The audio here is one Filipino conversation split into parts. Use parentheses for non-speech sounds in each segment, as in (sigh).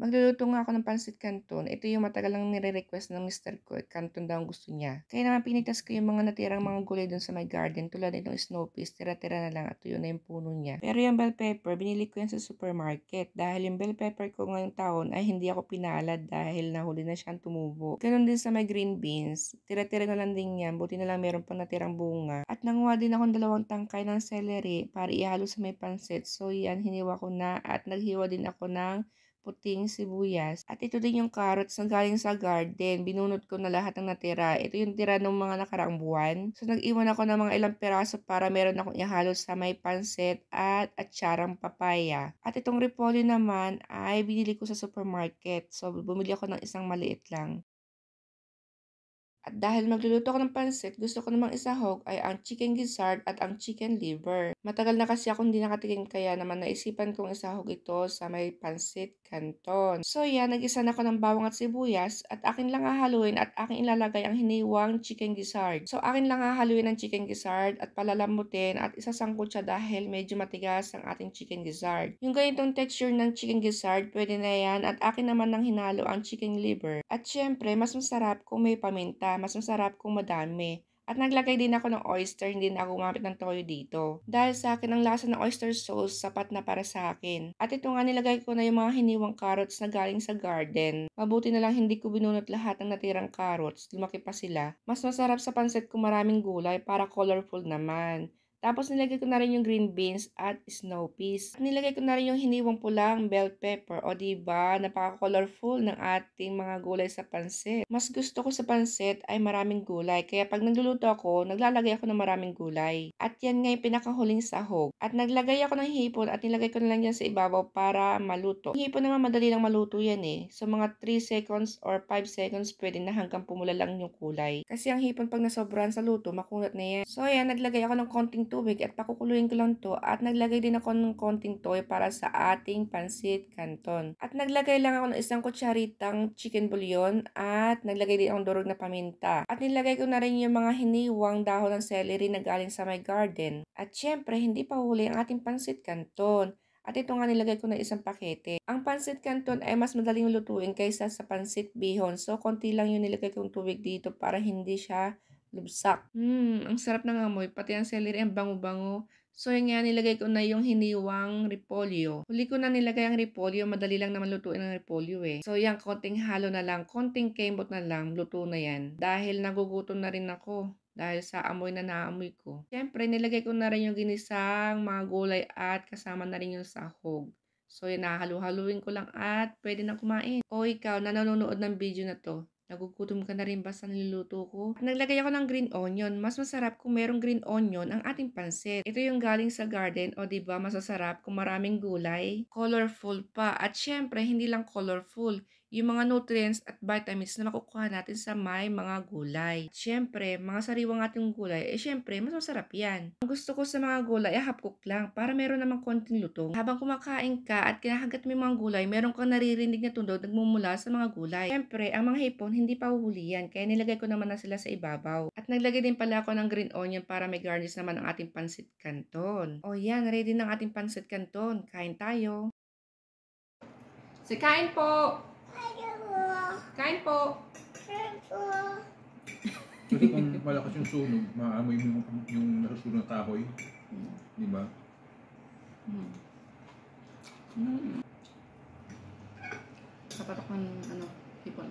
Magluluto nga ako ng pancit canton. Ito yung matagal lang nire-request ng Mr. Ko. Canton daw ang gusto niya. Kaya naman pinitas ko yung mga natirang mga gulay doon sa my garden tulad itong snow peas. Tira-tira na lang at yun na yung puno niya. Pero yung bell pepper, binili ko yan sa supermarket. Dahil yung bell pepper ko ngayong taon ay hindi ako pinalad dahil nahuli na siyang tumubo. Ganun din sa my green beans. Tira-tira na lang din yan. Buti na lang meron pang natirang bunga. At nanguha din akong dalawang tangkay ng celery para ihalo sa may pancit. So yan, hiniwa ko na at naghiwa din ako ng puting sibuyas. At ito din yung carrots na galing sa garden. Binunot ko na lahat ng natira. Ito yung tira ng mga nakaraang buwan. So nag-iwan ako ng mga ilang peraso para meron akong ihalo sa may pansit at atsarang papaya. At itong repolyo naman ay binili ko sa supermarket. So bumili ako ng isang maliit lang. At dahil magluluto ako ng pansit, gusto ko namang isahog ay ang chicken gizzard at ang chicken liver. Matagal na kasi ako hindi nakatikim kaya naman naisipan kong isahog ito sa may pansit canton. So yan, nag-isa na ako ng bawang at sibuyas at akin lang hahaluin at akin ilalagay ang hiniwang chicken gizzard. So akin lang hahaluin ang chicken gizzard at palalamutin at isasangkot siya dahil medyo matigas ang ating chicken gizzard. Yung ganitong texture ng chicken gizzard, pwede na yan at akin naman nang hinalo ang chicken liver. At syempre, mas masarap kung may paminta mas masarap kung madami. At naglagay din ako ng oyster, hindi na ako gumamit ng toyo dito. Dahil sa akin, ang lasa ng oyster sauce sapat na para sa akin. At ito nga nilagay ko na yung mga hiniwang carrots na galing sa garden. Mabuti na lang hindi ko binunot lahat ng natirang carrots, lumaki pa sila. Mas masarap sa pansit kung maraming gulay para colorful naman. Tapos nilagay ko na rin yung green beans at snow peas. At nilagay ko na rin yung hiniwang pulang bell pepper. O di ba, napaka-colorful ng ating mga gulay sa pansit. Mas gusto ko sa pansit ay maraming gulay. Kaya pag nagluluto ako, naglalagay ako ng maraming gulay. At yan nga yung pinakahuling sahog. At naglagay ako ng hipon at nilagay ko na lang yan sa ibabaw para maluto. Yung hipon naman madali lang maluto yan eh. So mga 3 seconds or 5 seconds pwede na hanggang pumula lang yung kulay. Kasi ang hipon pag nasobran sa luto, makunat na yan. So ayan, naglagay ako ng konting tubig at pakukuluin ko lang to at naglagay din ako ng konting toy para sa ating pansit canton. At naglagay lang ako ng isang kutsaritang chicken bouillon at naglagay din akong durog na paminta. At nilagay ko na rin yung mga hiniwang dahon ng celery na galing sa my garden. At syempre hindi pa huli ang ating pansit canton. At ito nga nilagay ko na isang pakete. Ang pancit canton ay mas madaling lutuin kaysa sa pancit bihon. So, konti lang yung nilagay kong tubig dito para hindi siya lubsak. Hmm, ang sarap ng amoy. Pati ang celery, eh, ang bango-bango. So yun nga, nilagay ko na yung hiniwang repolyo. Huli ko na nilagay ang repolyo. Madali lang naman lutuin ang repolyo eh. So yan, konting halo na lang. Konting kembot na lang. Luto na yan. Dahil nagugutom na rin ako. Dahil sa amoy na naamoy ko. Siyempre, nilagay ko na rin yung ginisang mga gulay at kasama na rin yung sahog. So, yun, nahalu-haluin ko lang at pwede na kumain. O ikaw, na nanonood ng video na to, Nagugutom ka na rin ba sa niluluto ko? At naglagay ako ng green onion. Mas masarap kung merong green onion ang ating pansit. Ito yung galing sa garden o ba diba, masasarap kung maraming gulay. Colorful pa. At syempre, hindi lang colorful yung mga nutrients at vitamins na makukuha natin sa may mga gulay. At syempre, mga sariwang ating gulay, eh syempre, mas masarap yan. Ang gusto ko sa mga gulay, eh ah, half cook lang para meron namang konting lutong. Habang kumakain ka at kinahagat mo yung mga gulay, meron kang naririnig na tunog nagmumula sa mga gulay. Syempre, ang mga hipon, hindi pa huhuli yan, kaya nilagay ko naman na sila sa ibabaw. At naglagay din pala ako ng green onion para may garnish naman ang ating pansit canton. O yan, ready ng ating pansit canton. Kain tayo! So, po! Kain po. Kain po. Kasi kung malakas yung sunog, maamoy mo yung, yung nasusunog na kahoy. Di ba? Mm. Mm. Kapatok ng ano, hipon.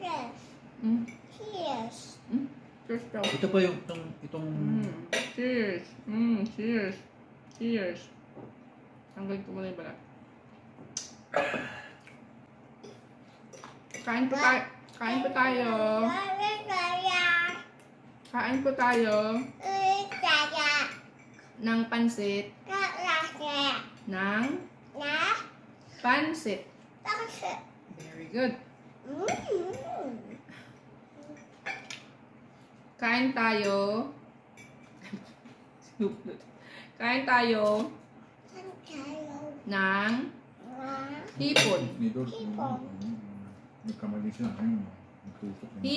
Yes. Mm. Cheers. Mm? Cheers daw. Ito pa yung itong... itong... Mm. Cheers. Mm, cheers. Cheers. Hanggang ko muna yung balat. Kain po tayo. Kain po tayo. Kain po tayo. Nang pansit. Nang Pansit. Pansit. Very good. Kain tayo. Kain (laughs) tayo. Kain tayo. Ng? Hipon. Hipon. nunca mais ensinar nenhuma. Né? E